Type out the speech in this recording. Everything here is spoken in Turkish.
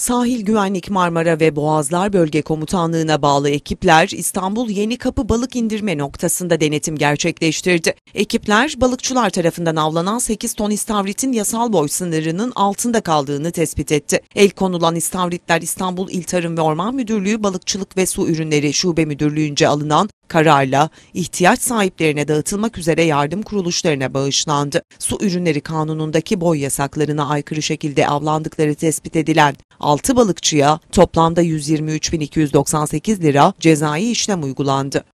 Sahil Güvenlik Marmara ve Boğazlar Bölge Komutanlığı'na bağlı ekipler İstanbul Yeni Kapı balık İndirme noktasında denetim gerçekleştirdi. Ekipler balıkçılar tarafından avlanan 8 ton istavritin yasal boy sınırının altında kaldığını tespit etti. El konulan istavritler İstanbul İl Tarım ve Orman Müdürlüğü Balıkçılık ve Su Ürünleri Şube Müdürlüğü'nce alınan Kararla ihtiyaç sahiplerine dağıtılmak üzere yardım kuruluşlarına bağışlandı. Su ürünleri kanunundaki boy yasaklarına aykırı şekilde avlandıkları tespit edilen 6 balıkçıya toplamda 123.298 lira cezai işlem uygulandı.